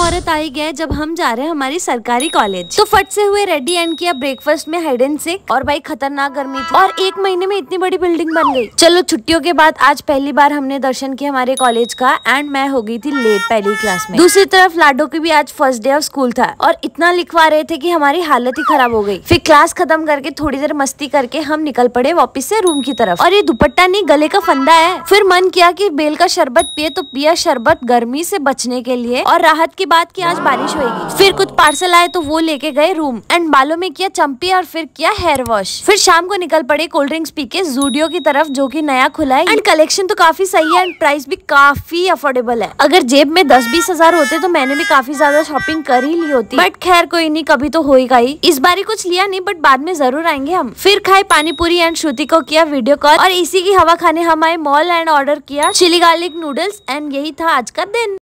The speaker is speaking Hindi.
मुहूर्त आ ही गया जब हम जा रहे हैं हमारी सरकारी कॉलेज तो फट से हुए रेडी एंड किया ब्रेकफास्ट में हेड एंड सिक और भाई खतरनाक गर्मी थी और एक महीने में इतनी बड़ी बिल्डिंग बन गई चलो छुट्टियों के बाद आज पहली बार हमने दर्शन किया हमारे कॉलेज का एंड मैं हो गई थी लेट पहली क्लास में दूसरी तरफ लाडो की भी आज फर्स्ट डे ऑफ स्कूल था और इतना लिखवा रहे थे की हमारी हालत ही खराब हो गई फिर क्लास खत्म करके थोड़ी देर मस्ती करके हम निकल पड़े वापिस ऐसी रूम की तरफ और ये दुपट्टा नहीं गले का फंदा है फिर मन किया की बेल का शरबत पिए तो पिया शरबत गर्मी ऐसी बचने के लिए और राहत की बात की आज बारिश होगी फिर कुछ पार्सल आए तो वो लेके गए रूम एंड बालों में किया चंपी और फिर किया हेयर वॉश फिर शाम को निकल पड़े कोल्ड ड्रिंक्स पी के जूडियो की तरफ जो की नया खुला है एंड कलेक्शन तो काफी सही है एंड प्राइस भी काफी अफोर्डेबल है अगर जेब में दस बीस हजार होते तो मैंने भी काफी ज्यादा शॉपिंग कर ही ली होती बट खैर कोई नहीं कभी तो होगा ही इस बार कुछ लिया नहीं बट बाद में जरूर आएंगे हम फिर खाए पानी पूरी एंड श्रुति को किया वीडियो कॉल और इसी की हवा खाने हम आए मॉल एंड ऑर्डर किया चिली गार्लिक नूडल्स एंड यही था आज का दिन